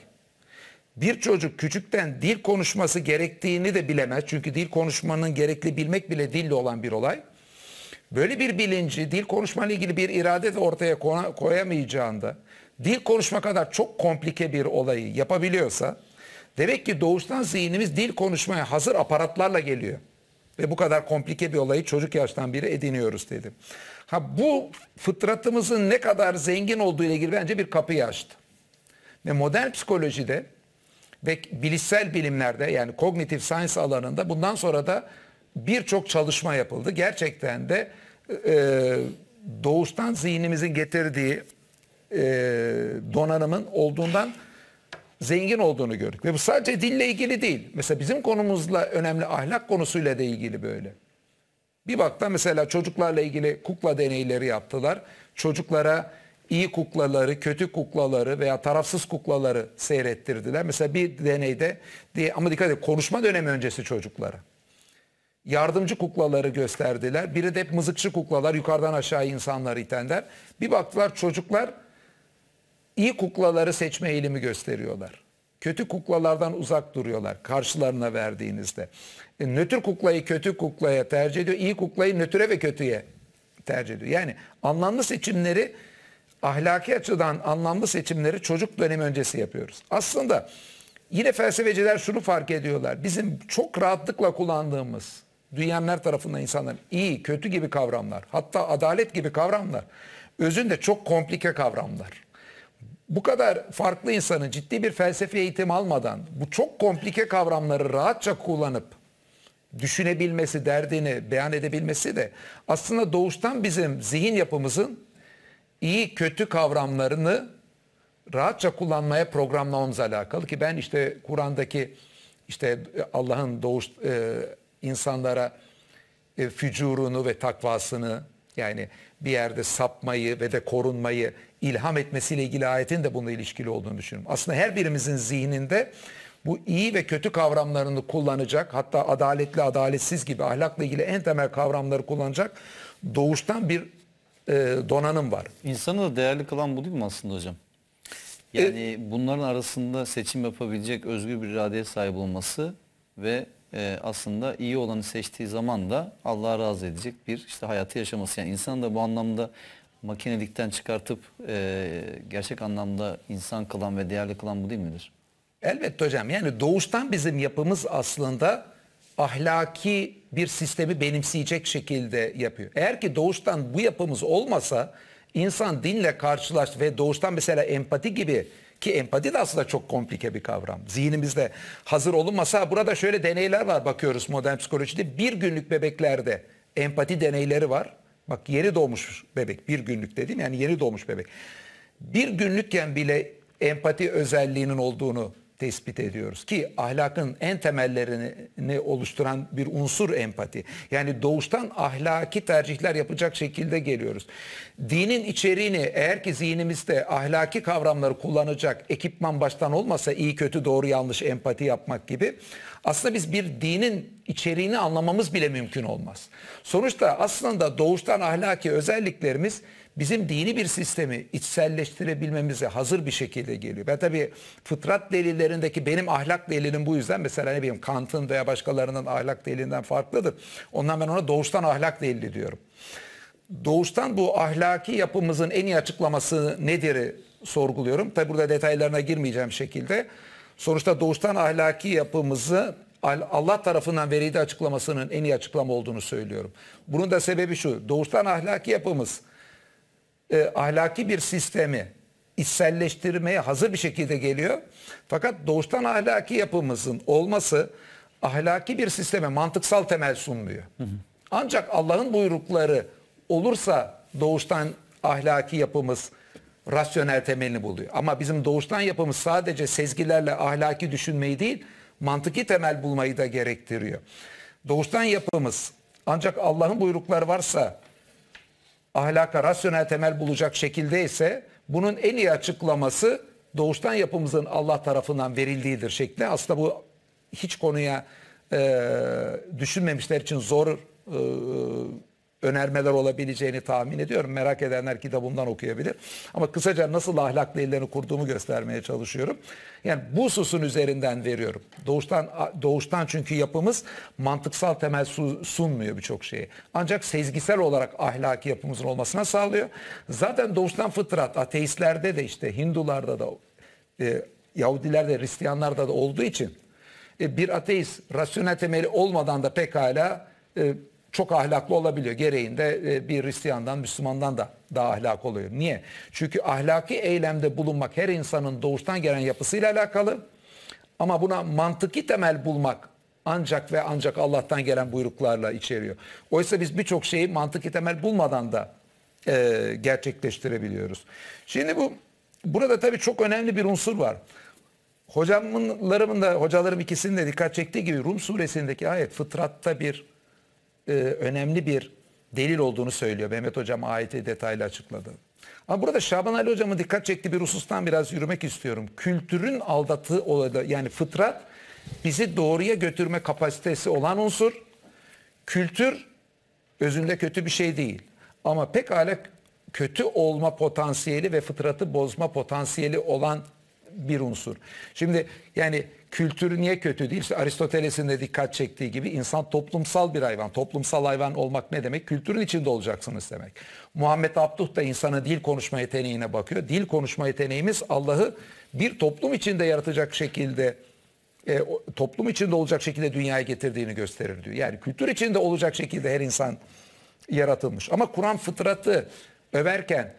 Bir çocuk küçükten dil konuşması gerektiğini de bilemez. Çünkü dil konuşmanın gerekli bilmek bile dille olan bir olay. Böyle bir bilinci dil konuşmayla ilgili bir irade de ortaya koyamayacağında dil konuşma kadar çok komplike bir olayı yapabiliyorsa demek ki doğuştan zihnimiz dil konuşmaya hazır aparatlarla geliyor. Ve bu kadar komplike bir olayı çocuk yaştan biri ediniyoruz dedim. Ha bu fıtratımızın ne kadar zengin olduğu ile ilgili bence bir kapı açtı. Ve modern psikolojide ve bilişsel bilimlerde yani kognitif science alanında bundan sonra da birçok çalışma yapıldı. Gerçekten de e, e doğuştan zihnimizin getirdiği e, donanımın olduğundan zengin olduğunu gördük. Ve bu sadece dille ilgili değil. Mesela bizim konumuzla önemli ahlak konusuyla da ilgili böyle. Bir bakta mesela çocuklarla ilgili kukla deneyleri yaptılar. Çocuklara iyi kuklaları, kötü kuklaları veya tarafsız kuklaları seyrettirdiler. Mesela bir deneyde diye ama dikkat edin konuşma dönemi öncesi çocuklara. Yardımcı kuklaları gösterdiler. Biri de hep mızıkçı kuklalar, yukarıdan aşağı insanları itenler. Bir baktılar çocuklar iyi kuklaları seçme eğilimi gösteriyorlar. Kötü kuklalardan uzak duruyorlar karşılarına verdiğinizde. E, nötr kuklayı kötü kuklaya tercih ediyor. iyi kuklayı nötre ve kötüye tercih ediyor. Yani anlamlı seçimleri ahlaki açıdan anlamlı seçimleri çocuk dönemi öncesi yapıyoruz. Aslında yine felsefeciler şunu fark ediyorlar. Bizim çok rahatlıkla kullandığımız dünyanın tarafından tarafında insanlar iyi, kötü gibi kavramlar, hatta adalet gibi kavramlar özünde çok komplike kavramlar bu kadar farklı insanın ciddi bir felsefi eğitim almadan bu çok komplike kavramları rahatça kullanıp düşünebilmesi, derdini beyan edebilmesi de aslında doğuştan bizim zihin yapımızın iyi kötü kavramlarını rahatça kullanmaya programlamamızla alakalı ki ben işte Kur'an'daki işte e, Allah'ın doğuş e, insanlara e, fücurunu ve takvasını yani bir yerde sapmayı ve de korunmayı ilham etmesiyle ilgili ayetin de bununla ilişkili olduğunu düşünüyorum. Aslında her birimizin zihninde bu iyi ve kötü kavramlarını kullanacak hatta adaletli adaletsiz gibi ahlakla ilgili en temel kavramları kullanacak doğuştan bir e, donanım var. İnsanı da değerli kılan bu değil mi aslında hocam? Yani e, bunların arasında seçim yapabilecek özgür bir iradeye sahip olması ve e, aslında iyi olanı seçtiği zaman da Allah'a razı edecek bir işte hayatı yaşaması. Yani insan da bu anlamda makinelikten çıkartıp e, gerçek anlamda insan kılan ve değerli kılan bu değil midir? Elbette hocam. Yani doğuştan bizim yapımız aslında ahlaki bir sistemi benimseyecek şekilde yapıyor. Eğer ki doğuştan bu yapımız olmasa insan dinle karşılaştı ve doğuştan mesela empati gibi ki empati de aslında çok komplike bir kavram. Zihnimizde hazır olunmasa burada şöyle deneyler var bakıyoruz modern psikolojide. Bir günlük bebeklerde empati deneyleri var. Bak yeni doğmuş bebek bir günlük dedim yani yeni doğmuş bebek. Bir günlükken bile empati özelliğinin olduğunu tespit ediyoruz ki ahlakın en temellerini oluşturan bir unsur empati. Yani doğuştan ahlaki tercihler yapacak şekilde geliyoruz. Dinin içeriğini eğer ki zihnimizde ahlaki kavramları kullanacak ekipman baştan olmasa iyi kötü doğru yanlış empati yapmak gibi aslında biz bir dinin içeriğini anlamamız bile mümkün olmaz. Sonuçta aslında doğuştan ahlaki özelliklerimiz bizim dini bir sistemi içselleştirebilmemize hazır bir şekilde geliyor. Ben tabii fıtrat delillerindeki benim ahlak delilim bu yüzden mesela ne bileyim Kant'ın veya başkalarının ahlak delilinden farklıdır. Ondan ben ona doğuştan ahlak delili diyorum. Doğuştan bu ahlaki yapımızın en iyi açıklaması nedir sorguluyorum. Tabii burada detaylarına girmeyeceğim şekilde sonuçta doğuştan ahlaki yapımızı Allah tarafından verildi açıklamasının en iyi açıklama olduğunu söylüyorum. Bunun da sebebi şu. Doğuştan ahlaki yapımız e, ahlaki bir sistemi içselleştirmeye hazır bir şekilde geliyor. Fakat doğuştan ahlaki yapımızın olması ahlaki bir sisteme mantıksal temel sunmuyor. Hı hı. Ancak Allah'ın buyrukları olursa doğuştan ahlaki yapımız rasyonel temelini buluyor. Ama bizim doğuştan yapımız sadece sezgilerle ahlaki düşünmeyi değil, mantıki temel bulmayı da gerektiriyor. Doğuştan yapımız ancak Allah'ın buyrukları varsa ahlaka rasyonel temel bulacak şekilde ise bunun en iyi açıklaması doğuştan yapımızın Allah tarafından verildiğidir şeklinde. Aslında bu hiç konuya e, düşünmemişler için zor e, önermeler olabileceğini tahmin ediyorum. Merak edenler kitabından okuyabilir. Ama kısaca nasıl ahlak değerlerini kurduğumu göstermeye çalışıyorum. Yani bu susun üzerinden veriyorum. Doğuştan doğuştan çünkü yapımız mantıksal temel sunmuyor birçok şeyi. Ancak sezgisel olarak ahlaki yapımızın olmasına sağlıyor. Zaten doğuştan fıtrat ateistlerde de işte Hindularda da e, Yahudilerde, Hristiyanlarda da olduğu için e, bir ateist rasyonel temeli olmadan da pekala e, çok ahlaklı olabiliyor. Gereğinde e, bir Hristiyandan, Müslümandan da daha ahlak oluyor. Niye? Çünkü ahlaki eylemde bulunmak her insanın doğuştan gelen yapısıyla alakalı. Ama buna mantıki temel bulmak ancak ve ancak Allah'tan gelen buyruklarla içeriyor. Oysa biz birçok şeyi mantıki temel bulmadan da e, gerçekleştirebiliyoruz. Şimdi bu burada tabii çok önemli bir unsur var. Hocamlarımın da hocalarım ikisinin de dikkat çektiği gibi Rum suresindeki ayet fıtratta bir e, önemli bir delil olduğunu söylüyor. Mehmet Hocam ayeti detaylı açıkladı. Ama burada Şaban Ali Hocam'ın dikkat çekti bir husustan biraz yürümek istiyorum. Kültürün aldatı olayı yani fıtrat bizi doğruya götürme kapasitesi olan unsur. Kültür özünde kötü bir şey değil. Ama pek hala kötü olma potansiyeli ve fıtratı bozma potansiyeli olan bir unsur. Şimdi yani kültürü niye kötü değil? İşte Aristoteles'in de dikkat çektiği gibi insan toplumsal bir hayvan. Toplumsal hayvan olmak ne demek? Kültürün içinde olacaksınız demek. Muhammed Abduh da insana dil konuşma yeteneğine bakıyor. Dil konuşma yeteneğimiz Allah'ı bir toplum içinde yaratacak şekilde e, toplum içinde olacak şekilde dünyaya getirdiğini gösterir diyor. Yani kültür içinde olacak şekilde her insan yaratılmış. Ama Kur'an fıtratı överken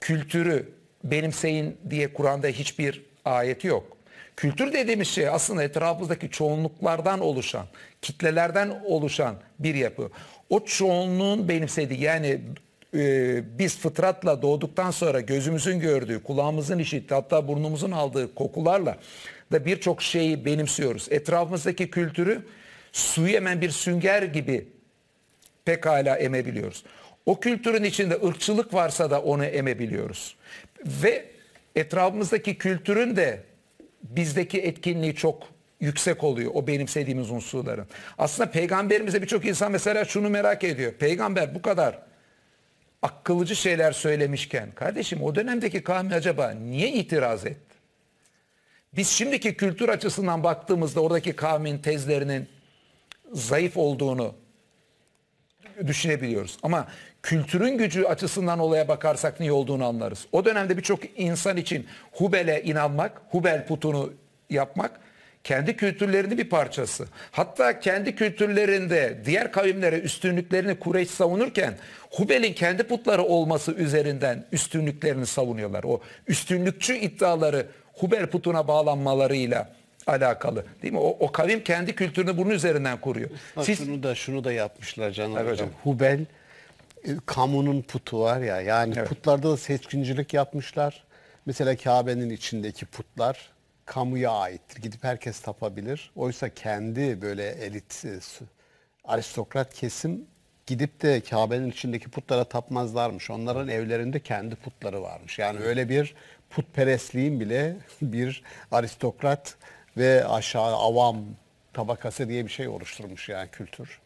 kültürü benimseyin diye Kur'an'da hiçbir ayeti yok. Kültür dediğimiz şey aslında etrafımızdaki çoğunluklardan oluşan, kitlelerden oluşan bir yapı. O çoğunluğun benimsediği yani e, biz fıtratla doğduktan sonra gözümüzün gördüğü, kulağımızın işittiği hatta burnumuzun aldığı kokularla da birçok şeyi benimsiyoruz. Etrafımızdaki kültürü suyu emen bir sünger gibi pekala emebiliyoruz. O kültürün içinde ırkçılık varsa da onu emebiliyoruz. Ve etrafımızdaki kültürün de bizdeki etkinliği çok yüksek oluyor o benimsediğimiz unsurların. Aslında peygamberimize birçok insan mesela şunu merak ediyor. Peygamber bu kadar akıllıcı şeyler söylemişken kardeşim o dönemdeki kavmi acaba niye itiraz etti? Biz şimdiki kültür açısından baktığımızda oradaki kavmin tezlerinin zayıf olduğunu düşünebiliyoruz. Ama kültürün gücü açısından olaya bakarsak niye olduğunu anlarız. O dönemde birçok insan için Hubel'e inanmak, Hubel putunu yapmak kendi kültürlerinin bir parçası. Hatta kendi kültürlerinde diğer kavimlere üstünlüklerini Kureyş savunurken Hubel'in kendi putları olması üzerinden üstünlüklerini savunuyorlar. O üstünlükçü iddiaları Hubel putuna bağlanmalarıyla alakalı değil mi? O, o kavim kendi kültürünü bunun üzerinden kuruyor. Usta, Siz... Şunu da şunu da yapmışlar Canan evet, Hocam. Hubel e, kamunun putu var ya yani evet. putlarda da seçkincilik yapmışlar. Mesela Kabe'nin içindeki putlar kamuya aittir. Gidip herkes tapabilir. Oysa kendi böyle elit e, aristokrat kesim gidip de Kabe'nin içindeki putlara tapmazlarmış. Onların evlerinde kendi putları varmış. Yani öyle bir putperestliğin bile bir aristokrat ve aşağı avam tabakası diye bir şey oluşturmuş yani kültür.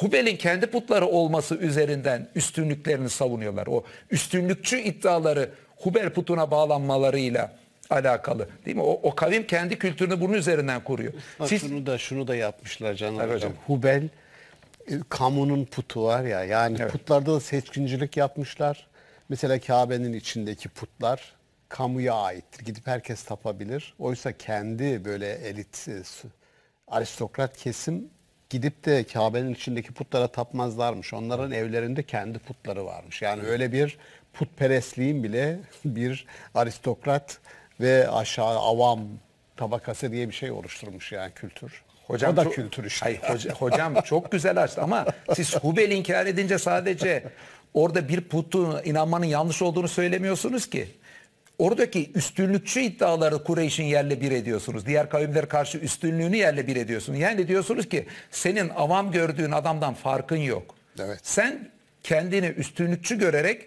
Hubel'in kendi putları olması üzerinden üstünlüklerini savunuyorlar. O üstünlükçü iddiaları Hubel putuna bağlanmalarıyla alakalı değil mi? O, o kavim kendi kültürünü bunun üzerinden kuruyor. Bak, Siz... Şunu da şunu da yapmışlar Canan evet, hocam. Hubel e, kamunun putu var ya yani evet. putlarda da seçkincilik yapmışlar. Mesela Kabe'nin içindeki putlar kamuya aittir. Gidip herkes tapabilir. Oysa kendi böyle elit e, aristokrat kesim gidip de Kabe'nin içindeki putlara tapmazlarmış. Onların evlerinde kendi putları varmış. Yani öyle bir putperestliğin bile bir aristokrat ve aşağı avam tabakası diye bir şey oluşturmuş yani kültür. Hocam o da çok, kültür işte. Hayır, hoca, hocam çok güzel açtı ama siz Hubel'i inkar edince sadece orada bir putun inanmanın yanlış olduğunu söylemiyorsunuz ki. Oradaki üstünlükçü iddiaları Kureyş'in yerle bir ediyorsunuz. Diğer kavimler karşı üstünlüğünü yerle bir ediyorsunuz. Yani diyorsunuz ki senin avam gördüğün adamdan farkın yok. Evet. Sen kendini üstünlükçü görerek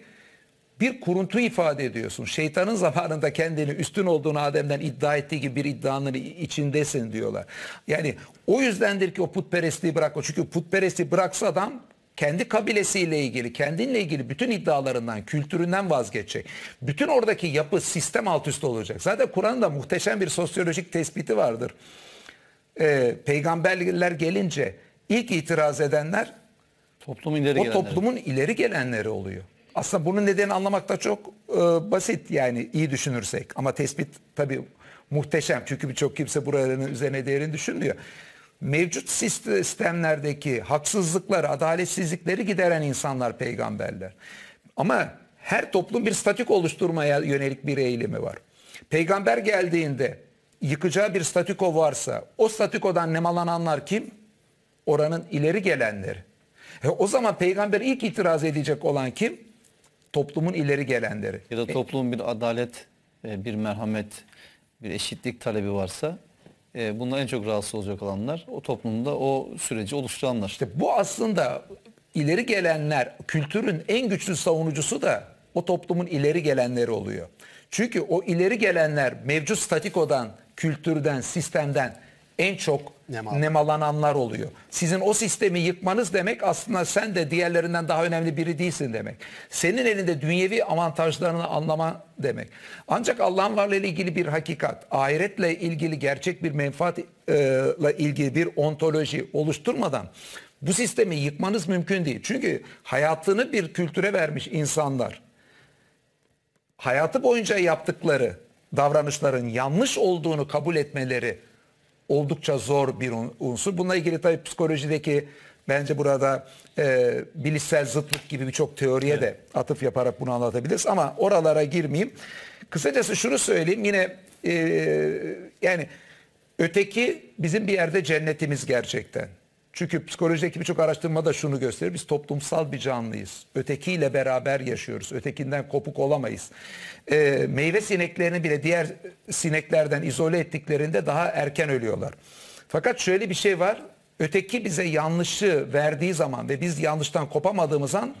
bir kuruntu ifade ediyorsun. Şeytanın zamanında kendini üstün olduğunu Adem'den iddia ettiği gibi bir iddianın içindesin diyorlar. Yani o yüzdendir ki o putperestliği bırakma. Çünkü putperesti bıraksa adam kendi kabilesiyle ilgili, kendinle ilgili bütün iddialarından, kültüründen vazgeçecek. Bütün oradaki yapı, sistem alt üst olacak. Zaten Kur'an'da muhteşem bir sosyolojik tespiti vardır. Ee, peygamberler gelince ilk itiraz edenler toplumun ileri o gelenleri. toplumun ileri gelenleri oluyor. Aslında bunun nedeni anlamak da çok e, basit yani iyi düşünürsek. Ama tespit tabii muhteşem. Çünkü birçok kimse buraların üzerine değerini düşünmüyor mevcut sistemlerdeki haksızlıkları, adaletsizlikleri gideren insanlar peygamberler. Ama her toplum bir statik oluşturmaya yönelik bir eğilimi var. Peygamber geldiğinde yıkacağı bir statiko varsa o statikodan nemalananlar kim? Oranın ileri gelenleri. E o zaman peygamber ilk itiraz edecek olan kim? Toplumun ileri gelenleri. Ya da e, toplumun bir adalet, e, bir merhamet, bir eşitlik talebi varsa e, bunlar en çok rahatsız olacak olanlar o toplumda o süreci oluşturanlar. İşte bu aslında ileri gelenler kültürün en güçlü savunucusu da o toplumun ileri gelenleri oluyor. Çünkü o ileri gelenler mevcut statikodan, kültürden, sistemden en çok Nemal. nemalananlar oluyor. Sizin o sistemi yıkmanız demek aslında sen de diğerlerinden daha önemli biri değilsin demek. Senin elinde dünyevi avantajlarını anlama demek. Ancak Allah'ın ile ilgili bir hakikat, ahiretle ilgili gerçek bir menfaatla e, ilgili bir ontoloji oluşturmadan bu sistemi yıkmanız mümkün değil. Çünkü hayatını bir kültüre vermiş insanlar hayatı boyunca yaptıkları davranışların yanlış olduğunu kabul etmeleri oldukça zor bir unsur. Bununla ilgili tabii psikolojideki bence burada e, bilişsel zıtlık gibi birçok teoriye evet. de atıf yaparak bunu anlatabiliriz. Ama oralara girmeyeyim. Kısacası şunu söyleyeyim yine e, yani öteki bizim bir yerde cennetimiz gerçekten. Çünkü psikolojideki birçok araştırma da şunu gösterir. Biz toplumsal bir canlıyız. Ötekiyle beraber yaşıyoruz. Ötekinden kopuk olamayız. E, meyve sineklerini bile diğer sineklerden izole ettiklerinde daha erken ölüyorlar. Fakat şöyle bir şey var. Öteki bize yanlışı verdiği zaman ve biz yanlıştan kopamadığımız an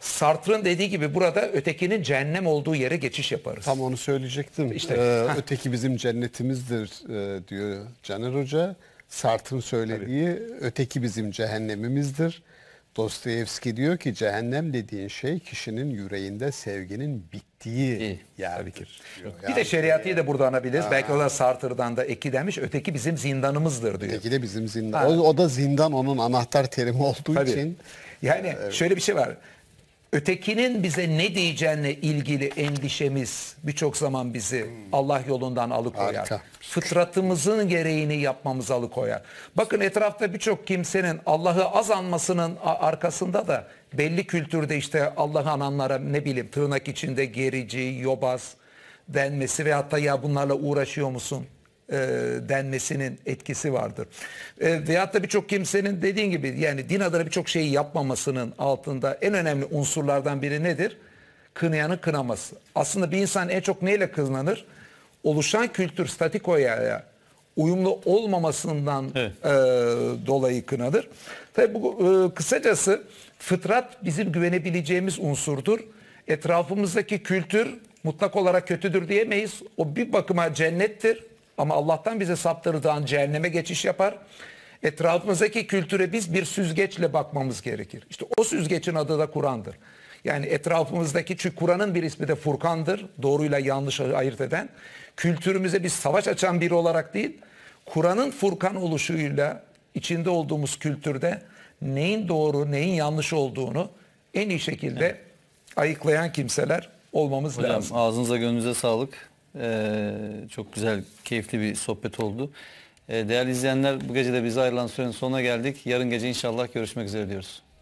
Sartre'ın dediği gibi burada ötekinin cehennem olduğu yere geçiş yaparız. Tam onu söyleyecektim. İşte ee, öteki bizim cennetimizdir e, diyor Caner Hoca. Sartın söylediği Tabii. öteki bizim cehennemimizdir. Dostoyevski diyor ki cehennem dediğin şey kişinin yüreğinde sevginin bittiği yer yerdir. Diyor. Bir yani, de şeriatıyı da burada anabiliriz. Belki o da Sartır'dan da eki demiş. Öteki bizim zindanımızdır diyor. Öteki de bizim zindan. O, o da zindan onun anahtar terimi olduğu Tabii. için. Yani evet. şöyle bir şey var ötekinin bize ne diyeceğine ilgili endişemiz birçok zaman bizi Allah yolundan alıkoyar. Fıtratımızın gereğini yapmamız alıkoyar. Bakın etrafta birçok kimsenin Allah'ı az anmasının arkasında da belli kültürde işte Allah'ı ananlara ne bileyim tırnak içinde gerici, yobaz denmesi ve hatta ya bunlarla uğraşıyor musun? e, denmesinin etkisi vardır. E, veyahut da birçok kimsenin dediğin gibi yani din adına birçok şeyi yapmamasının altında en önemli unsurlardan biri nedir? Kınayanın kınaması. Aslında bir insan en çok neyle kınanır? Oluşan kültür statikoya uyumlu olmamasından evet. e, dolayı kınanır. Tabi bu e, kısacası fıtrat bizim güvenebileceğimiz unsurdur. Etrafımızdaki kültür mutlak olarak kötüdür diyemeyiz. O bir bakıma cennettir ama Allah'tan bize saptırılan cehenneme geçiş yapar. Etrafımızdaki kültüre biz bir süzgeçle bakmamız gerekir. İşte o süzgecin adı da Kur'an'dır. Yani etrafımızdaki çünkü Kur'an'ın bir ismi de Furkan'dır. Doğruyla yanlış ayırt eden. Kültürümüze bir savaş açan biri olarak değil, Kur'an'ın Furkan oluşuyla içinde olduğumuz kültürde neyin doğru, neyin yanlış olduğunu en iyi şekilde evet. ayıklayan kimseler olmamız Hocam, lazım. Ağzınıza gönlünüze sağlık. Ee, çok güzel, keyifli bir sohbet oldu. Ee, değerli izleyenler bu gece de bize ayrılan sürenin sonuna geldik. Yarın gece inşallah görüşmek üzere diyoruz.